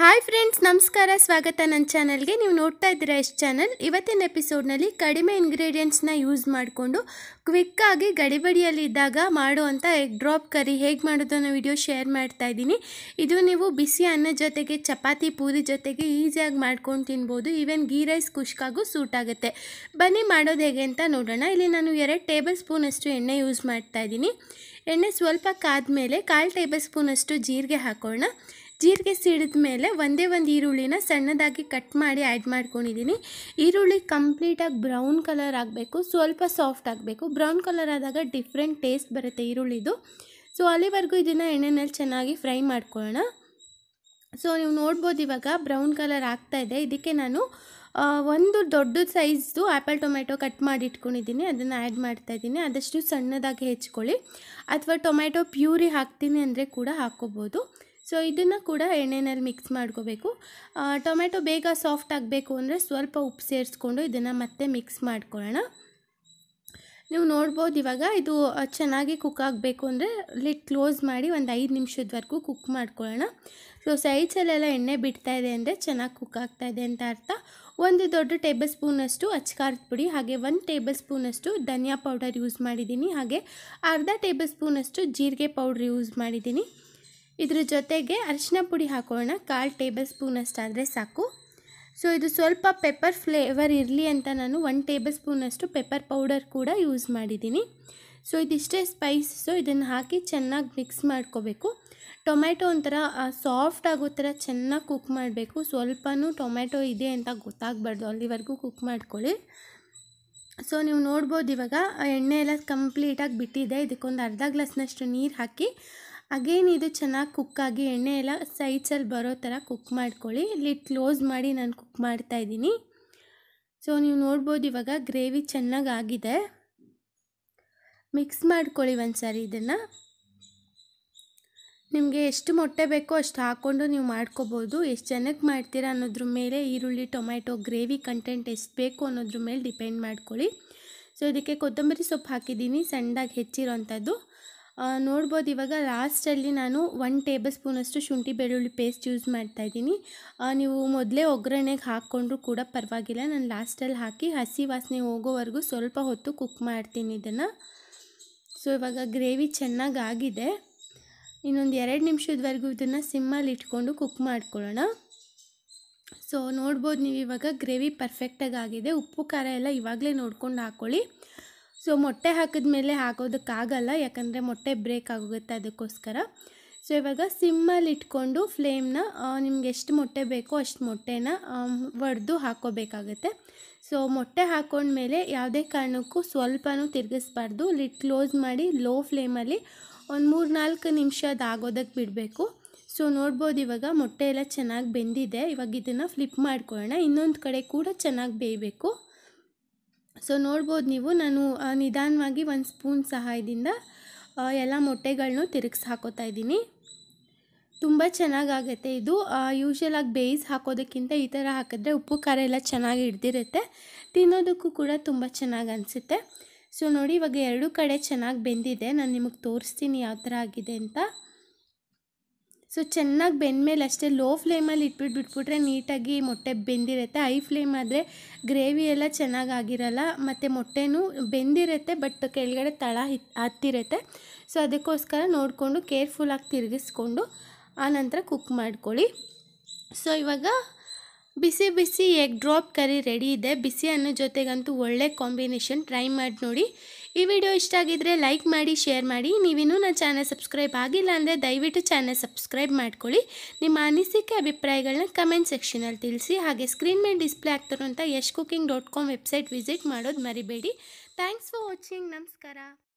hi friends ನಮಸ್ಕಾರ ಸ್ವಾಗತ ನನ್ನ ಚಾನಲ್ಗೆ ನೀವು ನೋಡ್ತಾ ಇದ್ದೀರಾ ಎಷ್ಟು ಚಾನಲ್ ಇವತ್ತಿನ ಎಪಿಸೋಡ್ನಲ್ಲಿ ಕಡಿಮೆ ಇಂಗ್ರೀಡಿಯೆಂಟ್ಸ್ನ ಯೂಸ್ ಮಾಡಿಕೊಂಡು ಕ್ವಿಕ್ಕಾಗಿ ಗಡಿಬಡಿಯಲ್ಲಿ ಇದ್ದಾಗ ಮಾಡುವಂಥ ಎಗ್ ಡ್ರಾಪ್ ಕರಿ ಹೇಗೆ ಮಾಡೋದು ಅನ್ನೋ ವಿಡಿಯೋ ಶೇರ್ ಮಾಡ್ತಾ ಇದ್ದೀನಿ ಇದು ನೀವು ಬಿಸಿ ಅನ್ನ ಜೊತೆಗೆ ಚಪಾತಿ ಪೂರಿ ಜೊತೆಗೆ ಈಸಿಯಾಗಿ ಮಾಡ್ಕೊಂಡು ತಿನ್ಬೋದು ಈವನ್ ಗೀ ರೈಸ್ ಕುಷ್ಕಾಗೂ ಸೂಟ್ ಆಗುತ್ತೆ ಬನ್ನಿ ಮಾಡೋದು ಹೇಗೆ ಅಂತ ನೋಡೋಣ ಇಲ್ಲಿ ನಾನು ಎರಡು ಟೇಬಲ್ ಸ್ಪೂನಷ್ಟು ಎಣ್ಣೆ ಯೂಸ್ ಮಾಡ್ತಾ ಇದ್ದೀನಿ ಎಣ್ಣೆ ಸ್ವಲ್ಪ ಕಾದ್ಮೇಲೆ ಕಾಲು ಟೇಬಲ್ ಸ್ಪೂನಷ್ಟು ಜೀರಿಗೆ ಹಾಕೋಣ ಜೀರಿಗೆ ಸಿಡಿದ ಮೇಲೆ ಒಂದೇ ಒಂದು ಈರುಳ್ಳಿನ ಸಣ್ಣದಾಗಿ ಕಟ್ ಮಾಡಿ ಆ್ಯಡ್ ಮಾಡ್ಕೊಂಡಿದ್ದೀನಿ ಈರುಳ್ಳಿ ಕಂಪ್ಲೀಟಾಗಿ ಬ್ರೌನ್ ಕಲರ್ ಆಗಬೇಕು ಸ್ವಲ್ಪ ಸಾಫ್ಟ್ ಆಗಬೇಕು ಬ್ರೌನ್ ಕಲರ್ ಆದಾಗ ಡಿಫ್ರೆಂಟ್ ಟೇಸ್ಟ್ ಬರುತ್ತೆ ಈರುಳ್ಳಿದು ಸೊ ಅಲ್ಲಿವರೆಗೂ ಇದನ್ನು ಎಣ್ಣೆನಲ್ಲಿ ಚೆನ್ನಾಗಿ ಫ್ರೈ ಮಾಡ್ಕೊಳ್ಳೋಣ ಸೊ ನೀವು ನೋಡ್ಬೋದು ಇವಾಗ ಬ್ರೌನ್ ಕಲರ್ ಆಗ್ತಾ ಇದೆ ಇದಕ್ಕೆ ನಾನು ಒಂದು ದೊಡ್ಡ ಸೈಜ್ದು ಆ್ಯಪಲ್ ಟೊಮೆಟೊ ಕಟ್ ಮಾಡಿ ಇಟ್ಕೊಂಡಿದ್ದೀನಿ ಅದನ್ನು ಆ್ಯಡ್ ಮಾಡ್ತಾ ಇದ್ದೀನಿ ಆದಷ್ಟು ಸಣ್ಣದಾಗಿ ಹೆಚ್ಕೊಳ್ಳಿ ಅಥವಾ ಟೊಮೆಟೊ ಪ್ಯೂರಿ ಹಾಕ್ತೀನಿ ಅಂದರೆ ಕೂಡ ಹಾಕ್ಕೋಬೋದು ಸೊ ಇದನ್ನು ಕೂಡ ಎಣ್ಣೆನಲ್ಲಿ ಮಿಕ್ಸ್ ಮಾಡ್ಕೋಬೇಕು ಟೊಮೆಟೊ ಬೇಗ ಸಾಫ್ಟ್ ಆಗಬೇಕು ಅಂದರೆ ಸ್ವಲ್ಪ ಉಪ್ಪು ಸೇರಿಸ್ಕೊಂಡು ಇದನ್ನು ಮತ್ತೆ ಮಿಕ್ಸ್ ಮಾಡ್ಕೊಳ್ಳೋಣ ನೀವು ನೋಡ್ಬೋದು ಇವಾಗ ಇದು ಚೆನ್ನಾಗಿ ಕುಕ್ ಆಗಬೇಕು ಅಂದರೆ ಲಿಟ್ ಕ್ಲೋಸ್ ಮಾಡಿ ಒಂದು ಐದು ನಿಮಿಷದವರೆಗೂ ಕುಕ್ ಮಾಡ್ಕೊಳ್ಳೋಣ ಸೊ ಸೈಜಲ್ಲೆಲ್ಲ ಎಣ್ಣೆ ಬಿಡ್ತಾ ಇದೆ ಅಂದರೆ ಚೆನ್ನಾಗಿ ಕುಕ್ ಆಗ್ತಾ ಇದೆ ಅಂತ ಅರ್ಥ ಒಂದು ದೊಡ್ಡ ಟೇಬಲ್ ಸ್ಪೂನಷ್ಟು ಅಚ್ಕಾರದ ಪುಡಿ ಹಾಗೆ ಒಂದು ಟೇಬಲ್ ಸ್ಪೂನಷ್ಟು ಧನಿಯಾ ಪೌಡರ್ ಯೂಸ್ ಮಾಡಿದ್ದೀನಿ ಹಾಗೆ ಅರ್ಧ ಟೇಬಲ್ ಸ್ಪೂನಷ್ಟು ಜೀರಿಗೆ ಪೌಡ್ರ್ ಯೂಸ್ ಮಾಡಿದ್ದೀನಿ ಇದ್ರ ಜೊತೆಗೆ ಅರಿಶಿನ ಪುಡಿ ಹಾಕೋಣ ಕಾಲು ಟೇಬಲ್ ಸ್ಪೂನಷ್ಟಾದರೆ ಸಾಕು ಸೊ ಇದು ಸ್ವಲ್ಪ ಪೆಪ್ಪರ್ ಫ್ಲೇವರ್ ಇರಲಿ ಅಂತ ನಾನು ಒನ್ ಟೇಬಲ್ ಸ್ಪೂನಷ್ಟು ಪೆಪ್ಪರ್ ಪೌಡರ್ ಕೂಡ ಯೂಸ್ ಮಾಡಿದ್ದೀನಿ ಸೊ ಇದಿಷ್ಟೇ ಸೊ ಇದನ್ನು ಹಾಕಿ ಚೆನ್ನಾಗಿ ಮಿಕ್ಸ್ ಮಾಡ್ಕೋಬೇಕು ಟೊಮೆಟೊ ಒಂಥರ ಸಾಫ್ಟ್ ಆಗೋ ಥರ ಚೆನ್ನಾಗಿ ಕುಕ್ ಮಾಡಬೇಕು ಸ್ವಲ್ಪನೂ ಟೊಮೆಟೊ ಇದೆ ಅಂತ ಗೊತ್ತಾಗಬಾರ್ದು ಅಲ್ಲಿವರೆಗೂ ಕುಕ್ ಮಾಡ್ಕೊಳ್ಳಿ ಸೊ ನೀವು ನೋಡ್ಬೋದು ಇವಾಗ ಎಣ್ಣೆ ಎಲ್ಲ ಕಂಪ್ಲೀಟಾಗಿ ಬಿಟ್ಟಿದೆ ಇದಕ್ಕೊಂದು ಅರ್ಧ ಗ್ಲಾಸ್ನಷ್ಟು ನೀರು ಹಾಕಿ ಅಗೇನ್ ಇದು ಚೆನ್ನಾಗಿ ಕುಕ್ಕಾಗಿ ಎಣ್ಣೆ ಎಲ್ಲ ಸೈಡ್ಸಲ್ಲಿ ಬರೋ ಥರ ಕುಕ್ ಮಾಡ್ಕೊಳ್ಳಿ ಇಲ್ಲಿ ಕ್ಲೋಸ್ ಮಾಡಿ ನಾನು ಕುಕ್ ಮಾಡ್ತಾ ಇದ್ದೀನಿ ಸೊ ನೀವು ನೋಡ್ಬೋದು ಇವಾಗ ಗ್ರೇವಿ ಚೆನ್ನಾಗಿ ಆಗಿದೆ ಮಿಕ್ಸ್ ಮಾಡ್ಕೊಳ್ಳಿ ಒಂದು ಸಾರಿ ಇದನ್ನು ನಿಮಗೆ ಎಷ್ಟು ಮೊಟ್ಟೆ ಬೇಕೋ ಅಷ್ಟು ಹಾಕ್ಕೊಂಡು ನೀವು ಮಾಡ್ಕೋಬೋದು ಎಷ್ಟು ಜನಕ್ಕೆ ಮಾಡ್ತೀರಾ ಅನ್ನೋದ್ರ ಮೇಲೆ ಈರುಳ್ಳಿ ಟೊಮ್ಯಾಟೊ ಗ್ರೇವಿ ಕಂಟೆಂಟ್ ಎಷ್ಟು ಬೇಕು ಅನ್ನೋದ್ರ ಮೇಲೆ ಡಿಪೆಂಡ್ ಮಾಡ್ಕೊಳ್ಳಿ ಸೊ ಇದಕ್ಕೆ ಕೊತ್ತಂಬರಿ ಸೊಪ್ಪು ಹಾಕಿದ್ದೀನಿ ಸಣ್ಣದಾಗಿ ಹೆಚ್ಚಿರೋಂಥದ್ದು ನೋಡ್ಬೋದು ಇವಾಗ ಲಾಸ್ಟಲ್ಲಿ ನಾನು ಒನ್ ಟೇಬಲ್ ಸ್ಪೂನಷ್ಟು ಶುಂಠಿ ಬೆಳ್ಳುಳ್ಳಿ ಪೇಸ್ಟ್ ಯೂಸ್ ಮಾಡ್ತಾಯಿದ್ದೀನಿ ನೀವು ಮೊದಲೇ ಒಗ್ಗರಣೆಗೆ ಹಾಕ್ಕೊಂಡ್ರೂ ಕೂಡ ಪರವಾಗಿಲ್ಲ ನಾನು ಲಾಸ್ಟಲ್ಲಿ ಹಾಕಿ ಹಸಿ ವಾಸನೆ ಹೋಗೋವರೆಗೂ ಸ್ವಲ್ಪ ಹೊತ್ತು ಕುಕ್ ಮಾಡ್ತೀನಿ ಇದನ್ನು ಸೊ ಇವಾಗ ಗ್ರೇವಿ ಚೆನ್ನಾಗಿ ಆಗಿದೆ ಇನ್ನೊಂದು ಎರಡು ನಿಮಿಷದವರೆಗೂ ಇದನ್ನು ಸಿಮ್ಮಲ್ಲಿ ಇಟ್ಕೊಂಡು ಕುಕ್ ಮಾಡ್ಕೊಳ್ಳೋಣ ಸೊ ನೋಡ್ಬೋದು ನೀವು ಇವಾಗ ಗ್ರೇವಿ ಪರ್ಫೆಕ್ಟಾಗಿ ಆಗಿದೆ ಉಪ್ಪು ಖಾರ ಎಲ್ಲ ಇವಾಗಲೇ ನೋಡ್ಕೊಂಡು ಹಾಕ್ಕೊಳ್ಳಿ ಸೊ ಮೊಟ್ಟೆ ಹಾಕಿದ ಮೇಲೆ ಹಾಕೋದಕ್ಕಾಗಲ್ಲ ಯಾಕಂದರೆ ಮೊಟ್ಟೆ ಬ್ರೇಕ್ ಆಗುತ್ತೆ ಅದಕ್ಕೋಸ್ಕರ ಸೊ ಇವಾಗ ಸಿಮ್ಮಲ್ಲಿ ಇಟ್ಕೊಂಡು ಫ್ಲೇಮ್ನ ನಿಮ್ಗೆ ಎಷ್ಟು ಮೊಟ್ಟೆ ಬೇಕೋ ಅಷ್ಟು ಮೊಟ್ಟೆನ ಒಡೆದು ಹಾಕೋಬೇಕಾಗತ್ತೆ ಸೊ ಮೊಟ್ಟೆ ಹಾಕೊಂಡ್ಮೇಲೆ ಯಾವುದೇ ಕಾರಣಕ್ಕೂ ಸ್ವಲ್ಪನೂ ತಿರುಗಿಸ್ಬಾರ್ದು ಲಿಟ್ ಕ್ಲೋಸ್ ಮಾಡಿ ಲೋ ಫ್ಲೇಮಲ್ಲಿ ಒಂದು ಮೂರು ನಾಲ್ಕು ನಿಮಿಷ ಅದಾಗೋದಕ್ಕೆ ಬಿಡಬೇಕು ಸೊ ನೋಡ್ಬೋದು ಇವಾಗ ಮೊಟ್ಟೆ ಎಲ್ಲ ಚೆನ್ನಾಗಿ ಬೆಂದಿದೆ ಇವಾಗ ಇದನ್ನು ಫ್ಲಿಪ್ ಮಾಡ್ಕೊಳ್ಳೋಣ ಇನ್ನೊಂದು ಕಡೆ ಕೂಡ ಚೆನ್ನಾಗಿ ಬೇಯಬೇಕು ಸೊ ನೋಡ್ಬೋದು ನೀವು ನಾನು ನಿಧಾನವಾಗಿ ಒಂದು ಸ್ಪೂನ್ ಸಹಾಯದಿಂದ ಎಲ್ಲ ಮೊಟ್ಟೆಗಳನ್ನೂ ತಿರುಗಿಸಿ ಹಾಕೋತಾ ಇದ್ದೀನಿ ತುಂಬ ಚೆನ್ನಾಗಾಗತ್ತೆ ಇದು ಯೂಶ್ವಲಾಗಿ ಬೇಯಿಸಿ ಹಾಕೋದಕ್ಕಿಂತ ಈ ಥರ ಹಾಕಿದ್ರೆ ಉಪ್ಪು ಖಾರ ಎಲ್ಲ ಚೆನ್ನಾಗಿ ಹಿಡ್ದಿರುತ್ತೆ ತಿನ್ನೋದಕ್ಕೂ ಕೂಡ ತುಂಬ ಚೆನ್ನಾಗಿ ಅನಿಸುತ್ತೆ ಸೊ ನೋಡಿ ಇವಾಗ ಎರಡೂ ಕಡೆ ಚೆನ್ನಾಗಿ ಬೆಂದಿದೆ ನಾನು ನಿಮಗೆ ತೋರಿಸ್ತೀನಿ ಯಾವ ಥರ ಆಗಿದೆ ಅಂತ ಸೊ ಚೆನ್ನಾಗಿ ಬೆಂದಮೇಲೆ ಅಷ್ಟೇ ಲೋ ಫ್ಲೇಮಲ್ಲಿ ಇಟ್ಬಿಟ್ಟು ಬಿಟ್ಬಿಟ್ರೆ ನೀಟಾಗಿ ಮೊಟ್ಟೆ ಬೆಂದಿರುತ್ತೆ ಹೈ ಫ್ಲೇಮ್ ಆದರೆ ಗ್ರೇವಿ ಎಲ್ಲ ಚೆನ್ನಾಗಿ ಆಗಿರಲ್ಲ ಮತ್ತು ಮೊಟ್ಟೆನೂ ಬೆಂದಿರುತ್ತೆ ಬಟ್ ಕೆಳಗಡೆ ತಳ ಹತ್ತಿರುತ್ತೆ ಸೊ ಅದಕ್ಕೋಸ್ಕರ ನೋಡಿಕೊಂಡು ಕೇರ್ಫುಲ್ಲಾಗಿ ತಿರುಗಿಸ್ಕೊಂಡು ಆನಂತರ ಕುಕ್ ಮಾಡ್ಕೊಳ್ಳಿ ಸೊ ಇವಾಗ ಬಿಸಿ ಬಿಸಿ ಎಗ್ ಡ್ರಾಪ್ ಕರಿ ರೆಡಿ ಇದೆ ಬಿಸಿ ಅನ್ನೋ ಜೊತೆಗಂತೂ ಒಳ್ಳೆ ಕಾಂಬಿನೇಷನ್ ಟ್ರೈ ಮಾಡಿ ನೋಡಿ ಈ ವಿಡಿಯೋ ಇಷ್ಟ ಆಗಿದ್ರೆ ಲೈಕ್ ಮಾಡಿ ಶೇರ್ ಮಾಡಿ ನೀವಿನ್ನೂ ನನ್ನ ಚಾನಲ್ ಸಬ್ಸ್ಕ್ರೈಬ್ ಆಗಿಲ್ಲ ಅಂದರೆ ದಯವಿಟ್ಟು ಚಾನಲ್ ಸಬ್ಸ್ಕ್ರೈಬ್ ಮಾಡ್ಕೊಳ್ಳಿ ನಿಮ್ಮ ಅನಿಸಿಕೆ ಅಭಿಪ್ರಾಯಗಳನ್ನ ಕಮೆಂಟ್ ಸೆಕ್ಷನಲ್ಲಿ ತಿಳಿಸಿ ಹಾಗೆ ಸ್ಕ್ರೀನ್ ಮೇಲೆ ಡಿಸ್ಪ್ಲೇ ಅಂತ Yash cooking dot com website visit ಮಾಡೋದು ಮರಿಬೇಡಿ ಥ್ಯಾಂಕ್ಸ್ ಫಾರ್ ವಾಚಿಂಗ್ ನಮಸ್ಕಾರ